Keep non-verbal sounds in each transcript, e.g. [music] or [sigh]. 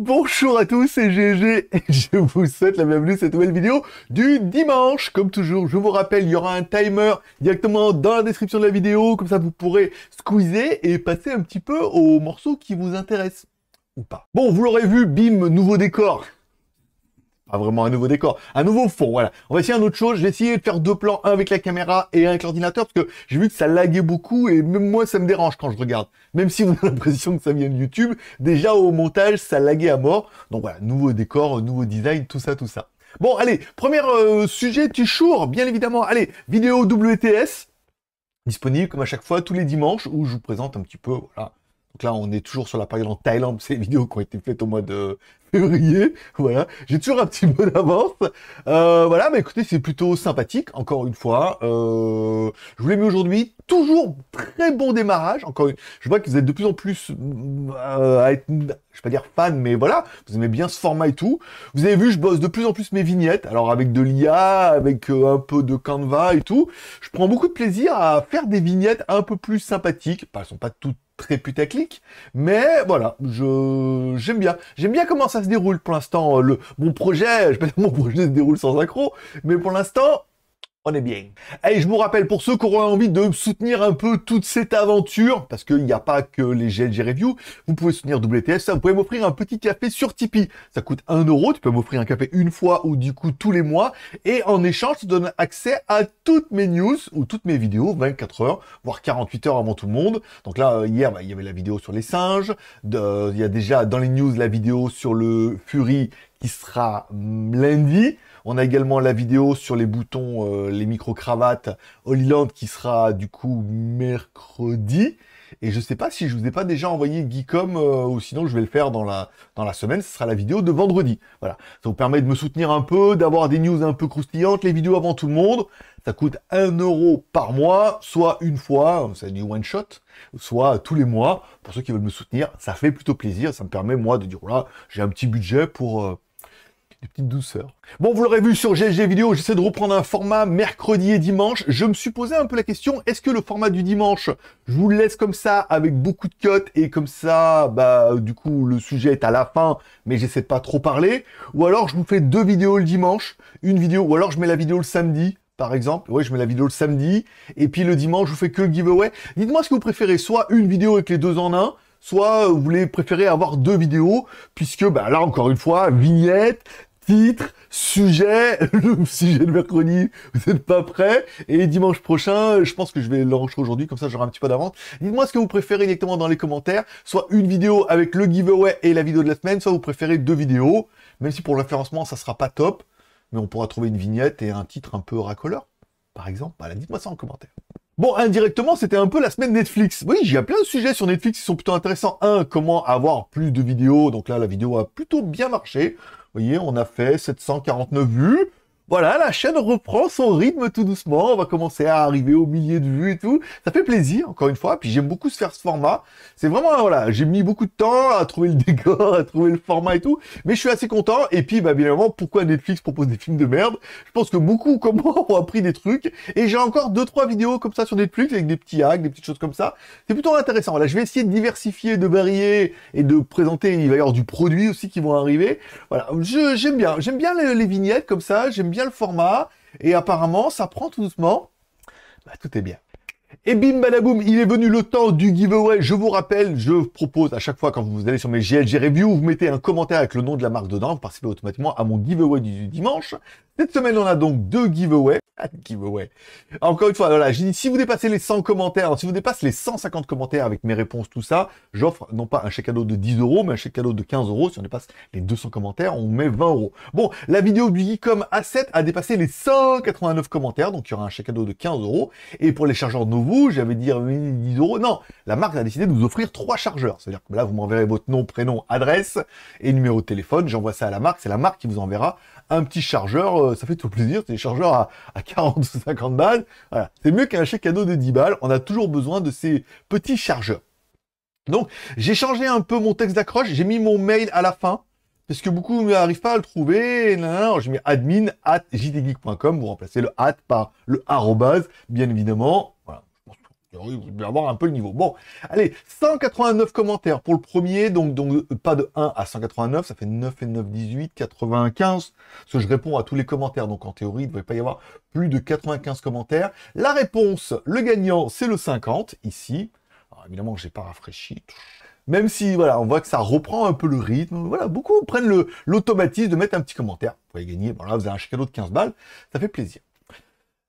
Bonjour à tous, c'est GG et [laughs] je vous souhaite la bienvenue à cette nouvelle vidéo du dimanche. Comme toujours, je vous rappelle, il y aura un timer directement dans la description de la vidéo, comme ça vous pourrez squeezer et passer un petit peu aux morceaux qui vous intéressent ou pas. Bon, vous l'aurez vu, bim, nouveau décor pas vraiment un nouveau décor, un nouveau fond, voilà. On va essayer un autre chose, j'ai essayé de faire deux plans, un avec la caméra et un avec l'ordinateur, parce que j'ai vu que ça laguait beaucoup, et même moi, ça me dérange quand je regarde. Même si vous [laughs] avez l'impression que ça vient de YouTube, déjà au montage, ça laguait à mort. Donc voilà, nouveau décor, nouveau design, tout ça, tout ça. Bon, allez, premier euh, sujet, tu chour, bien évidemment. Allez, vidéo WTS, disponible comme à chaque fois, tous les dimanches, où je vous présente un petit peu, voilà, donc là, on est toujours sur la période en Thaïlande, [laughs] ces vidéos qui ont été faites au mois de février. [laughs] Voilà, j'ai toujours un petit peu d'avance. Euh, voilà, mais écoutez, c'est plutôt sympathique, encore une fois. Euh, je vous l'ai mis aujourd'hui, toujours très bon démarrage. Encore une... Je vois que vous êtes de plus en plus mm, euh, à être, je vais pas dire fan, mais voilà, vous aimez bien ce format et tout. Vous avez vu, je bosse de plus en plus mes vignettes, alors avec de l'IA, avec un peu de Canva et tout. Je prends beaucoup de plaisir à faire des vignettes un peu plus sympathiques. Enfin, elles sont pas toutes très putaclic, mais voilà, je j'aime bien. J'aime bien comment ça se déroule pour l'instant. Euh, le mon projet, [laughs] je pas mon projet se déroule sans accro, mais pour l'instant, bien. Et je vous rappelle, pour ceux qui auront envie de soutenir un peu toute cette aventure, parce qu'il n'y a pas que les GLG Review, vous pouvez soutenir WTF, ça, vous pouvez m'offrir un petit café sur Tipeee. Ça coûte un euro, tu peux m'offrir un café une fois ou du coup tous les mois, et en échange, ça donne accès à toutes mes news ou toutes mes vidéos 24 heures, voire 48 heures avant tout le monde. Donc là, euh, hier, bah, il y avait la vidéo sur les singes, il y a déjà dans les news la vidéo sur le Fury qui sera lundi. On a également la vidéo sur les boutons, euh, les micro-cravates Hollyland qui sera du coup mercredi. Et je sais pas si je vous ai pas déjà envoyé Geekom euh, ou sinon je vais le faire dans la, dans la semaine, ce sera la vidéo de vendredi. Voilà, ça vous permet de me soutenir un peu, d'avoir des news un peu croustillantes, les vidéos avant tout le monde. Ça coûte 1 euro par mois, soit une fois, c'est du one shot, soit tous les mois. Pour ceux qui veulent me soutenir, ça fait plutôt plaisir, ça me permet moi de dire, voilà, j'ai un petit budget pour... Euh, des petites douceurs. Bon, vous l'aurez vu sur GSG Vidéo, j'essaie de reprendre un format mercredi et dimanche. Je me suis posé un peu la question, est-ce que le format du dimanche, je vous le laisse comme ça, avec beaucoup de cotes, et comme ça, bah, du coup, le sujet est à la fin, mais j'essaie de pas trop parler. Ou alors, je vous fais deux vidéos le dimanche, une vidéo, ou alors je mets la vidéo le samedi, par exemple. Oui, je mets la vidéo le samedi, et puis le dimanche, je vous fais que le giveaway. Dites-moi ce que vous préférez, soit une vidéo avec les deux en un, soit euh, vous voulez préférer avoir deux vidéos, puisque bah, là encore une fois, vignette, titre, sujet, [laughs] le sujet de mercredi, vous n'êtes pas prêt. Et dimanche prochain, je pense que je vais l'enregistrer aujourd'hui, comme ça j'aurai un petit peu d'avance. Dites-moi ce que vous préférez directement dans les commentaires, soit une vidéo avec le giveaway et la vidéo de la semaine, soit vous préférez deux vidéos, même si pour le référencement ça sera pas top, mais on pourra trouver une vignette et un titre un peu racoleur, par exemple. Voilà, dites-moi ça en commentaire. Bon, indirectement, c'était un peu la semaine Netflix. Oui, il y a plein de sujets sur Netflix qui sont plutôt intéressants. Un, comment avoir plus de vidéos. Donc là, la vidéo a plutôt bien marché voyez, on a fait 749 vues. Voilà, la chaîne reprend son rythme tout doucement. On va commencer à arriver au millier de vues et tout. Ça fait plaisir, encore une fois. Puis j'aime beaucoup se faire ce format. C'est vraiment, voilà, j'ai mis beaucoup de temps à trouver le [laughs] décor, à trouver le format et tout. Mais je suis assez content. Et puis, bah, évidemment, pourquoi Netflix propose des films de merde Je pense que beaucoup, comme moi, [laughs] ont appris des trucs. Et j'ai encore deux, trois vidéos comme ça sur Netflix avec des petits hacks, des petites choses comme ça. C'est plutôt intéressant. Voilà, je vais essayer de diversifier, de varier et de présenter. Il va y avoir du produit aussi qui vont arriver. Voilà, j'aime bien. J'aime bien les, les vignettes comme ça. J'aime bien le format. Et apparemment, ça prend tout doucement. Bah, tout est bien. Et bim badaboum, il est venu le temps du giveaway. Je vous rappelle, je propose à chaque fois quand vous allez sur mes GLG Review, vous mettez un commentaire avec le nom de la marque dedans, vous participez automatiquement à mon giveaway du dimanche. Cette semaine, on a donc deux giveaways. Ah, giveaway. Encore une fois, voilà, si vous dépassez les 100 commentaires, si vous dépassez les 150 commentaires avec mes réponses, tout ça, j'offre non pas un chèque cadeau de 10 euros, mais un chèque cadeau de 15 euros. Si on dépasse les 200 commentaires, on met 20 euros. Bon, la vidéo du Geekom A7 a dépassé les 189 commentaires, donc il y aura un chèque cadeau de 15 euros. Et pour les chargeurs nouveaux, j'avais dit 10 euros. Non, la marque a décidé de vous offrir trois chargeurs. C'est-à-dire que là, vous m'enverrez votre nom, prénom, adresse et numéro de téléphone. J'envoie ça à la marque. C'est la marque qui vous enverra un petit chargeur. Euh, ça fait tout plaisir. C'est des chargeurs à, 40 ou 50 balles. Voilà. C'est mieux qu'un chèque cadeau de 10 balles. On a toujours besoin de ces petits chargeurs. Donc, j'ai changé un peu mon texte d'accroche. J'ai mis mon mail à la fin parce que beaucoup n'arrivent pas à le trouver. Non, je mets admin at jdgeek.com, vous remplacez le at par le arrobase, bien évidemment. Voilà. Ah avoir un peu le niveau. Bon, allez, 189 commentaires pour le premier, donc, donc euh, pas de 1 à 189, ça fait 9 et 9, 18, 95, ce que je réponds à tous les commentaires, donc en théorie, il ne devrait pas y avoir plus de 95 commentaires. La réponse, le gagnant, c'est le 50, ici. Alors, évidemment, j'ai pas rafraîchi. Même si, voilà, on voit que ça reprend un peu le rythme. Voilà, beaucoup prennent l'automatisme de mettre un petit commentaire. Vous pouvez gagner, voilà, vous avez un cadeau de 15 balles, ça fait plaisir.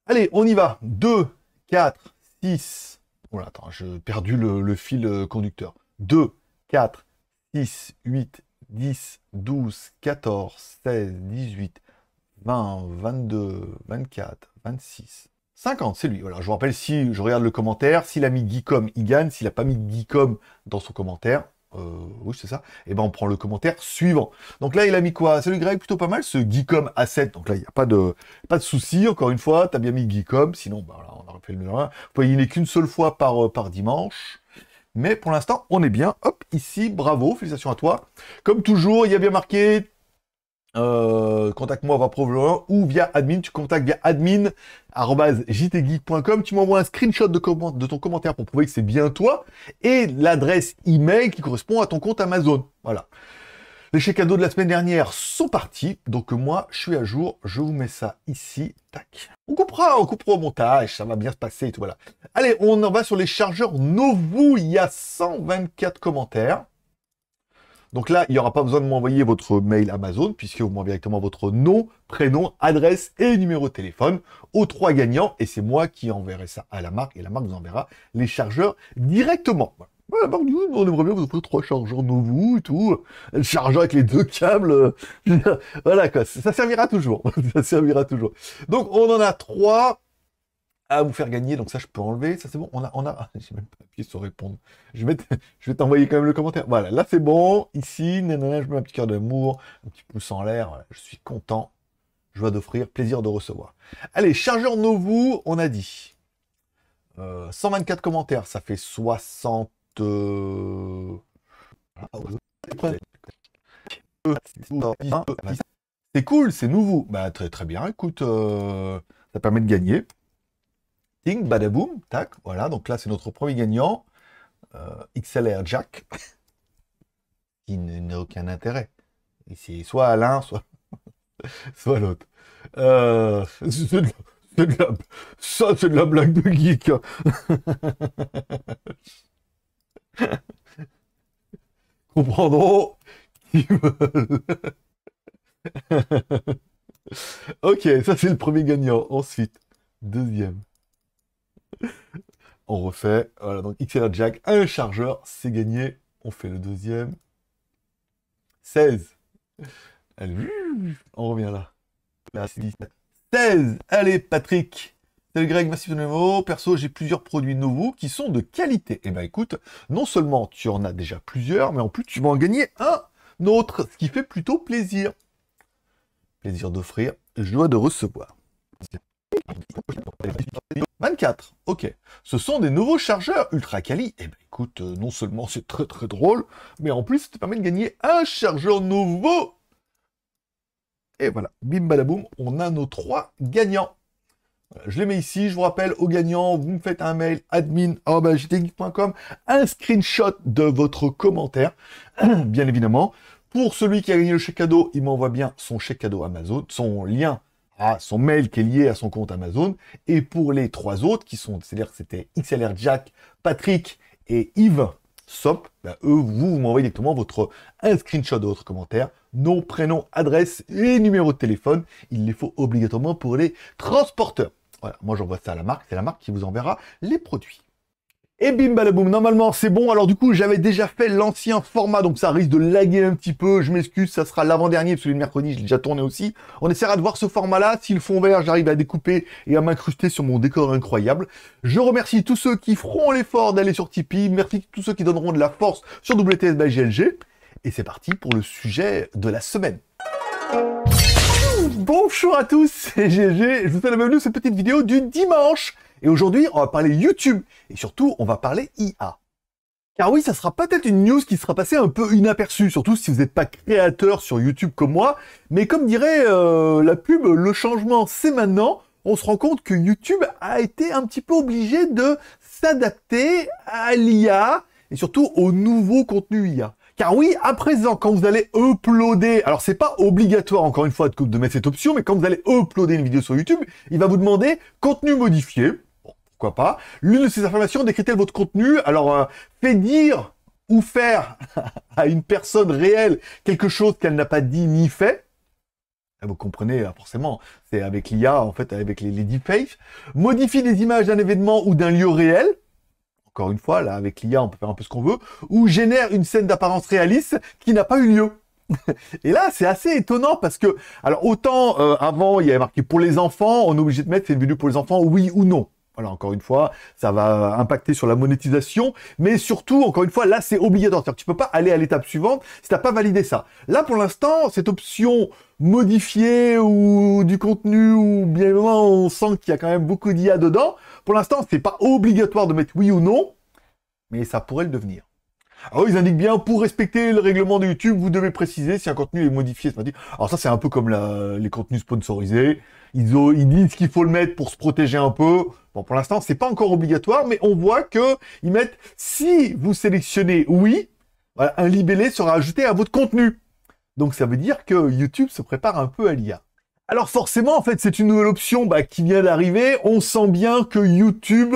Allez, on y va. 2, 4, 6. Voilà, attends, j'ai perdu le, le, fil euh, conducteur. 2, 4, 6, 8, 10, 12, 14, 16, 18, 20, 22, 24, 26. 50, c'est lui. Voilà, je vous rappelle, si je regarde le commentaire, s'il a mis Geekom, il gagne. S'il n'a pas mis Geekom dans son commentaire, euh, oui, c'est ça. Et eh ben, on prend le commentaire suivant. Donc là, il a mis quoi Salut Greg, plutôt pas mal ce Geekom A7. Donc là, il n'y a pas de, pas de souci. Encore une fois, tu as bien mis Geekom. Sinon, bah, on aurait fait le mettre il n'est qu'une seule fois par, euh, par dimanche. Mais pour l'instant, on est bien. Hop, ici, bravo, félicitations à toi. Comme toujours, il y a bien marqué euh, contacte-moi par Provolone ou via admin. Tu contactes via admin.jtgeek.com. Tu m'envoies un screenshot de, comment, de ton commentaire pour prouver que c'est bien toi et l'adresse email qui correspond à ton compte Amazon. Voilà. Les chèques cadeaux de la semaine dernière sont partis, donc moi je suis à jour, je vous mets ça ici, tac. On coupera, on coupera au montage, ça va bien se passer et tout, voilà. Allez, on en va sur les chargeurs Novo, il y a 124 commentaires. Donc là, il n'y aura pas besoin de m'envoyer votre mail Amazon, puisque vous m'envoyez directement votre nom, prénom, adresse et numéro de téléphone aux trois gagnants. Et c'est moi qui enverrai ça à la marque, et la marque vous enverra les chargeurs directement. Voilà. La marque on aimerait bien vous offrir trois chargeurs nouveaux et tout. Le avec les deux câbles. [laughs] voilà quoi, ça servira toujours. [laughs] ça servira toujours. Donc on en a trois à vous faire gagner. Donc ça, je peux enlever. Ça, c'est bon. On a, on a. [laughs] même pas appuyé sur répondre. Je vais, [laughs] je vais t'envoyer quand même le commentaire. Voilà, là c'est bon. Ici, nanana, je mets un petit cœur d'amour, un petit pouce en l'air. je suis content. Joie d'offrir, plaisir de recevoir. Allez, chargeur nouveau, on a dit. 124 euh, commentaires, ça fait 60. Euh, ah, c'est cool, c'est nouveau. Bah très très bien. Écoute, euh, ça permet de gagner badaboom badaboum, tac, voilà. Donc là, c'est notre premier gagnant, euh, XLR Jack, [laughs] il n'a aucun intérêt. ici soit à l'un, soit, [laughs] soit l'autre. Euh, ça, c'est de la blague de geek. Hein. [laughs] Comprendront ok, ça c'est le premier gagnant. Ensuite, deuxième on refait. Voilà, donc XLR Jack, un chargeur, c'est gagné. On fait le deuxième. 16. Allez, on revient là. 16. Allez, Patrick. le Greg, merci de nouveau. Perso, j'ai plusieurs produits nouveaux qui sont de qualité. Et eh ben écoute, non seulement tu en as déjà plusieurs, mais en plus tu vas en gagner un autre, ce qui fait plutôt plaisir. Plaisir d'offrir, joie de recevoir. 24. Ok. Ce sont des nouveaux chargeurs ultra quali. et eh ben écoute, euh, non seulement c'est très très drôle, mais en plus ça te permet de gagner un chargeur nouveau. Et voilà, bim badaboum, on a nos trois gagnants. je les mets ici, je vous rappelle, aux gagnants, vous me faites un mail admin.com un screenshot de votre commentaire, [clears throat] bien évidemment. Pour celui qui a gagné le chèque cadeau, il m'envoie bien son chèque cadeau Amazon, son lien à son mail qui est lié à son compte Amazon. Et pour les trois autres, qui sont, c'est-à-dire que c'était XLR Jack, Patrick et Yves SOP, bah, eux, vous, vous m'envoyez directement votre un screenshot de votre commentaire, nom, prénom, adresse et numéro de téléphone. Il les faut obligatoirement pour les transporteurs. Voilà, moi j'envoie ça à la marque, c'est la marque qui vous enverra les produits. Et bim balaboum, normalement c'est bon. Alors du coup, j'avais déjà fait l'ancien format, donc ça risque de laguer un petit peu. Je m'excuse, ça sera l'avant-dernier, celui de mercredi, je l'ai déjà tourné aussi. On essaiera de voir ce format-là. S'ils font vert, j'arrive à découper et à m'incruster sur mon décor incroyable. Je remercie tous ceux qui feront l'effort d'aller sur Tipeee. Merci tous ceux qui donneront de la force sur WTS by GLG. Et c'est parti pour le sujet de la semaine. Bonjour à tous, c'est GLG. Je vous fais la bienvenue sur cette petite vidéo du dimanche. Et aujourd'hui, on va parler YouTube. Et surtout, on va parler IA. Car oui, ça sera peut-être une news qui sera passée un peu inaperçue, surtout si vous n'êtes pas créateur sur YouTube comme moi. Mais comme dirait euh, la pub, le changement c'est maintenant. On se rend compte que YouTube a été un petit peu obligé de s'adapter à l'IA et surtout au nouveau contenu IA. Car oui, à présent, quand vous allez uploader, alors c'est pas obligatoire encore une fois de, de mettre cette option, mais quand vous allez uploader une vidéo sur YouTube, il va vous demander contenu modifié, pourquoi pas. L'une de ces affirmations décrit-elle votre contenu Alors, euh, fait dire ou faire [laughs] à une personne réelle quelque chose qu'elle n'a pas dit ni fait. Ah, vous comprenez, euh, forcément, c'est avec l'IA, en fait, avec les, lady deepfakes. Modifie les images d'un événement ou d'un lieu réel. Encore une fois, là, avec l'IA, on peut faire un peu ce qu'on veut. Ou génère une scène d'apparence réaliste qui n'a pas eu lieu. [laughs] Et là, c'est assez étonnant parce que, alors autant euh, avant, il y avait marqué pour les enfants, on est obligé de mettre c'est une vidéo pour les enfants, oui ou non. Voilà, encore une fois, ça va impacter sur la monétisation, mais surtout, encore une fois, là, c'est obligatoire. Tu ne tu peux pas aller à l'étape suivante si tu n'as pas validé ça. Là, pour l'instant, cette option modifiée ou du contenu ou bien évidemment, on sent qu'il y a quand même beaucoup d'IA dedans. Pour l'instant, c'est pas obligatoire de mettre oui ou non, mais ça pourrait le devenir. Alors ah ils indiquent bien, pour respecter le règlement de YouTube, vous devez préciser si un contenu est modifié. Alors ça, c'est un peu comme les contenus sponsorisés. Ils, ils disent qu'il faut le mettre pour se protéger un peu. Bon, pour l'instant, c'est pas encore obligatoire, mais on voit que mettent si vous sélectionnez oui, un libellé sera ajouté à votre contenu. Donc ça veut dire que YouTube se prépare un peu à l'IA. Alors forcément, en fait, c'est une nouvelle option bah, qui vient d'arriver. On sent bien que YouTube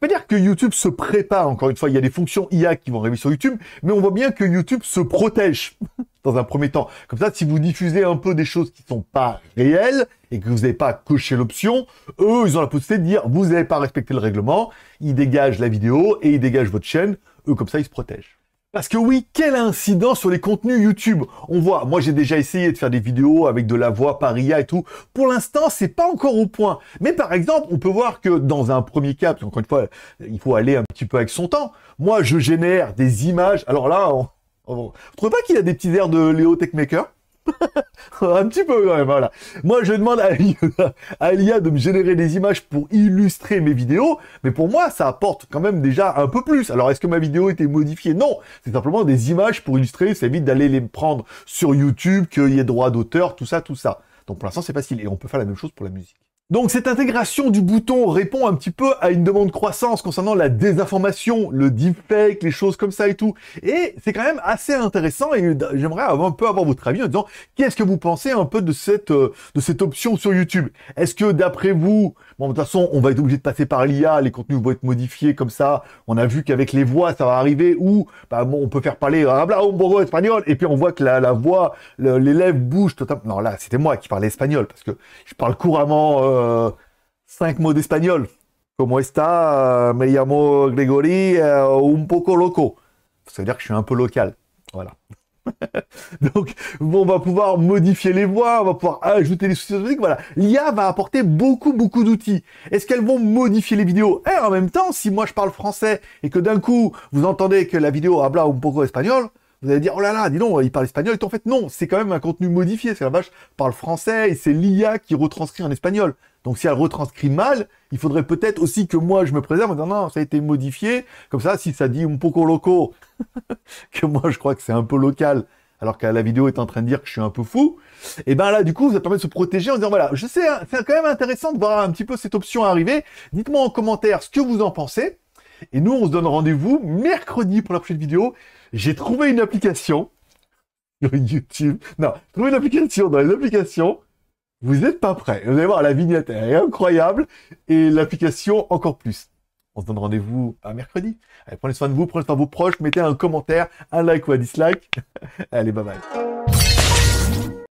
c'est pas dire que YouTube se prépare. Encore une fois, il y a des fonctions IA qui vont arriver sur YouTube, mais on voit bien que YouTube se protège [laughs] dans un premier temps. Comme ça, si vous diffusez un peu des choses qui ne sont pas réelles et que vous n'avez pas coché l'option, eux, ils ont la possibilité de dire vous n'avez pas respecté le règlement, ils dégagent la vidéo et ils dégagent votre chaîne. Eux, comme ça, ils se protègent. Parce que oui, quel incident sur les contenus YouTube On voit, moi j'ai déjà essayé de faire des vidéos avec de la voix par et tout. Pour l'instant, c'est pas encore au point. Mais par exemple, on peut voir que dans un premier cas, parce qu'encore une fois, il faut aller un petit peu avec son temps. Moi, je génère des images. Alors là, on, ne trouvez pas qu'il a des petits airs de Léo Techmaker [laughs] un petit peu voilà. Moi, je demande [laughs] à l'IA de me générer des images pour illustrer mes vidéos, mais pour moi, ça apporte quand même déjà un peu plus. Alors, est-ce que ma vidéo était modifiée Non, c'est simplement des images pour illustrer, ça évite d'aller les prendre sur YouTube, qu'il y ait droit d'auteur, tout ça, tout ça. Donc, pour l'instant, c'est facile, et on peut faire la même chose pour la musique. Donc cette intégration du bouton répond un petit peu à une demande croissance concernant la désinformation, le deepfake, les choses comme ça et tout. Et c'est quand même assez intéressant et j'aimerais un peu avoir votre avis en disant qu'est-ce que vous pensez un peu de cette euh, de cette option sur YouTube. Est-ce que d'après vous, bon de toute façon on va être obligé de passer par l'IA, les contenus vont être modifiés comme ça. On a vu qu'avec les voix ça va arriver ou bah, bon, on peut faire parler euh, bla, un espagnol et puis on voit que la, la voix, l'élève bouge totalement. Non là c'était moi qui parlais espagnol parce que je parle couramment. Euh, cinq mots d'espagnol. Como está? Euh, me llamo Gregory, euh, un poco loco. cest veut dire que je suis un peu local. Voilà. [laughs] Donc, on va pouvoir modifier les voix, on va pouvoir ajouter les sous-titres. Voilà, l'IA va apporter beaucoup, beaucoup d'outils. Est-ce qu'elles vont modifier les vidéos Et eh, en même temps, si moi je parle français et que d'un coup vous entendez que la vidéo habla un poco espagnol, vous allez dire, oh là là, dis donc, il parle espagnol, et en fait, non, c'est quand même un contenu modifié, c'est la vache parle français, et c'est l'IA qui retranscrit en espagnol. Donc si elle retranscrit mal, il faudrait peut-être aussi que moi je me préserve en disant non, ça a été modifié. Comme ça, si ça dit un poco loco, [laughs] que moi je crois que c'est un peu local, alors que la vidéo est en train de dire que je suis un peu fou, et eh ben là du coup ça permet de se protéger en disant voilà, je sais, hein, c'est quand même intéressant de voir un petit peu cette option arriver. Dites-moi en commentaire ce que vous en pensez. Et nous, on se donne rendez-vous mercredi pour la prochaine vidéo. J'ai trouvé une application [laughs] sur YouTube. Non, trouvé une application dans les applications. Vous n'êtes pas prêts. Vous allez voir, la vignette est incroyable et l'application encore plus. On se donne rendez-vous à mercredi. Allez, prenez soin de vous, prenez soin de vos proches, mettez un commentaire, un like ou un dislike. [laughs] allez, bye bye.